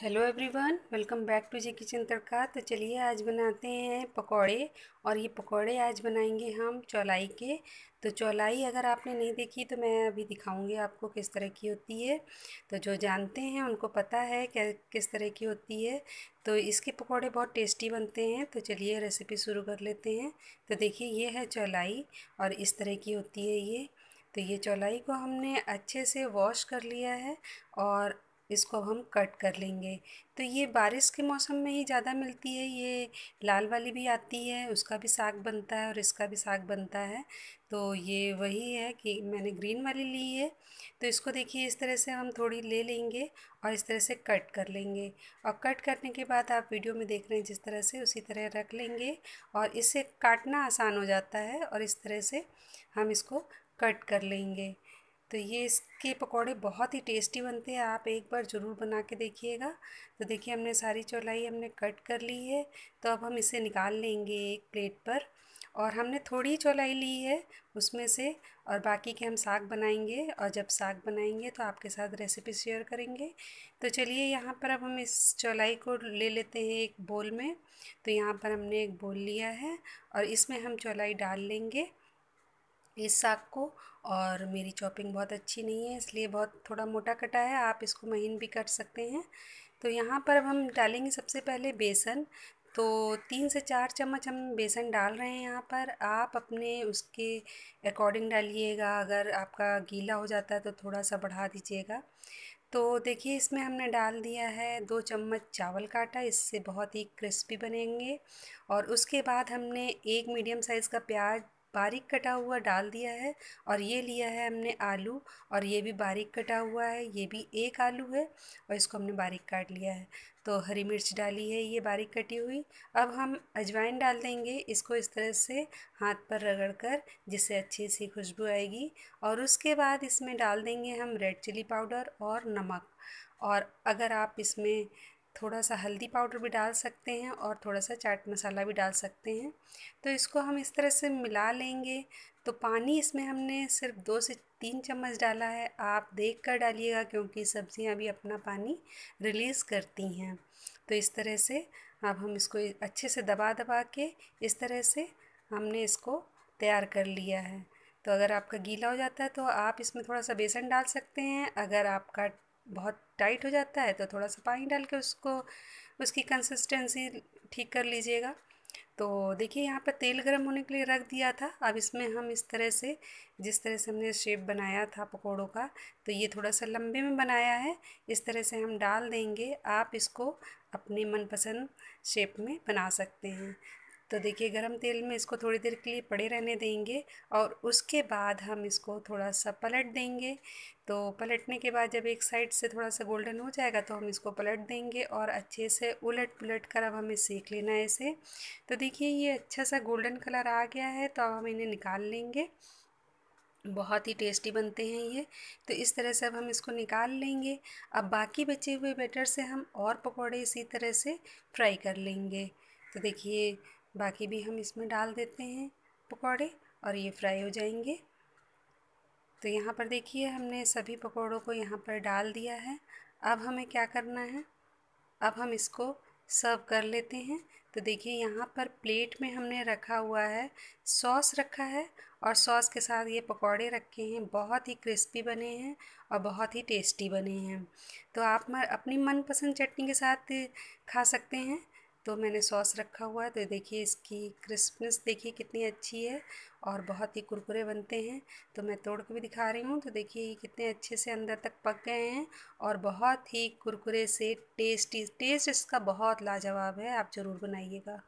hello everyone welcome back to G kitchen Tadka तो चलिए आज बनाते हैं पकोड़े और ये पकोड़े आज बनाएंगे हम चौलाई के तो चौलाई अगर आपने नहीं देखी तो मैं अभी दिखाऊंगी आपको किस तरह की होती है तो जो जानते हैं उनको पता है क्या किस तरह की होती है तो इसके पकोड़े बहुत टेस्टी बनते हैं तो चलिए रेसिपी शुरू कर लेते हैं तो देखिए ये है चौलाई और इस तरह की होती है ये तो ये चौलाई को हमने अच्छे से वॉश कर लिया है और इसको हम कट कर लेंगे तो ये बारिश के मौसम में ही ज़्यादा मिलती है ये लाल वाली भी आती है उसका भी साग बनता है और इसका भी साग बनता है तो ये वही है कि मैंने ग्रीन वाली ली है तो इसको देखिए इस तरह से हम थोड़ी ले लेंगे और इस तरह से कट कर लेंगे और कट करने के बाद आप वीडियो में देख रहे हैं जिस तरह से उसी तरह रख लेंगे और इससे काटना आसान हो जाता है और इस तरह से हम इसको कट कर लेंगे तो ये इसके पकोड़े बहुत ही टेस्टी बनते हैं आप एक बार ज़रूर बना के देखिएगा तो देखिए हमने सारी चौलाई हमने कट कर ली है तो अब हम इसे निकाल लेंगे एक प्लेट पर और हमने थोड़ी चौलाई ली है उसमें से और बाकी के हम साग बनाएंगे और जब साग बनाएंगे तो आपके साथ रेसिपी शेयर करेंगे तो चलिए यहाँ पर अब हम इस चौलाई को ले लेते हैं एक बोल में तो यहाँ पर हमने एक बोल लिया है और इसमें हम चौलाई डाल लेंगे इस साग को और मेरी चॉपिंग बहुत अच्छी नहीं है इसलिए बहुत थोड़ा मोटा कटा है आप इसको महीन भी कट सकते हैं तो यहाँ पर अब हम डालेंगे सबसे पहले बेसन तो तीन से चार चम्मच हम बेसन डाल रहे हैं यहाँ पर आप अपने उसके अकॉर्डिंग डालिएगा अगर आपका गीला हो जाता है तो थोड़ा सा बढ़ा दीजिएगा तो देखिए इसमें हमने डाल दिया है दो चम्मच चावल का आटा इससे बहुत ही क्रिस्पी बनेंगे और उसके बाद हमने एक मीडियम साइज़ का प्याज बारीक कटा हुआ डाल दिया है और ये लिया है हमने आलू और ये भी बारीक कटा हुआ है ये भी एक आलू है और इसको हमने बारीक काट लिया है तो हरी मिर्च डाली है ये बारीक कटी हुई अब हम अजवाइन डाल देंगे इसको इस तरह से हाथ पर रगड़ कर जिससे अच्छी सी खुशबू आएगी और उसके बाद इसमें डाल देंगे हम रेड चिली पाउडर और नमक और अगर आप इसमें थोड़ा सा हल्दी पाउडर भी डाल सकते हैं और थोड़ा सा चाट मसाला भी डाल सकते हैं तो इसको हम इस तरह से मिला लेंगे तो पानी इसमें हमने सिर्फ दो से तीन चम्मच डाला है आप देख कर डालिएगा क्योंकि सब्ज़ियाँ भी अपना पानी रिलीज़ करती हैं तो इस तरह से अब हम इसको अच्छे से दबा दबा के इस तरह से हमने इसको तैयार कर लिया है तो अगर आपका गीला हो जाता है तो आप इसमें थोड़ा सा बेसन डाल सकते हैं अगर आपका बहुत टाइट हो जाता है तो थोड़ा सा पानी डाल के उसको उसकी कंसिस्टेंसी ठीक कर लीजिएगा तो देखिए यहाँ पर तेल गर्म होने के लिए रख दिया था अब इसमें हम इस तरह से जिस तरह से हमने शेप बनाया था पकौड़ों का तो ये थोड़ा सा लंबे में बनाया है इस तरह से हम डाल देंगे आप इसको अपने मनपसंद शेप में बना सकते हैं तो देखिए गरम तेल में इसको थोड़ी देर के लिए पड़े रहने देंगे और उसके बाद हम इसको थोड़ा सा पलट देंगे तो पलटने के बाद जब एक साइड से थोड़ा सा गोल्डन हो जाएगा तो हम इसको पलट देंगे और अच्छे से उलट पुलट कर अब हमें सेक लेना है इसे तो देखिए ये अच्छा सा गोल्डन कलर आ गया है तो अब हम इन्हें निकाल लेंगे बहुत ही टेस्टी बनते हैं ये तो इस तरह से अब हम इसको निकाल लेंगे अब बाकी बचे हुए बैटर से हम और पकौड़े इसी तरह से फ्राई कर लेंगे तो देखिए बाकी भी हम इसमें डाल देते हैं पकौड़े और ये फ्राई हो जाएंगे तो यहाँ पर देखिए हमने सभी पकौड़ों को यहाँ पर डाल दिया है अब हमें क्या करना है अब हम इसको सर्व कर लेते हैं तो देखिए यहाँ पर प्लेट में हमने रखा हुआ है सॉस रखा है और सॉस के साथ ये पकौड़े रखे हैं बहुत ही क्रिस्पी बने हैं और बहुत ही टेस्टी बने हैं तो आप अपनी मनपसंद चटनी के साथ खा सकते हैं तो मैंने सॉस रखा हुआ है तो देखिए इसकी क्रिस्पनेस देखिए कितनी अच्छी है और बहुत ही कुरकुरे बनते हैं तो मैं तोड़ के भी दिखा रही हूँ तो देखिए कितने अच्छे से अंदर तक पक गए हैं और बहुत ही कुरकुरे से टेस्टी टेस्ट इसका बहुत लाजवाब है आप ज़रूर बनाइएगा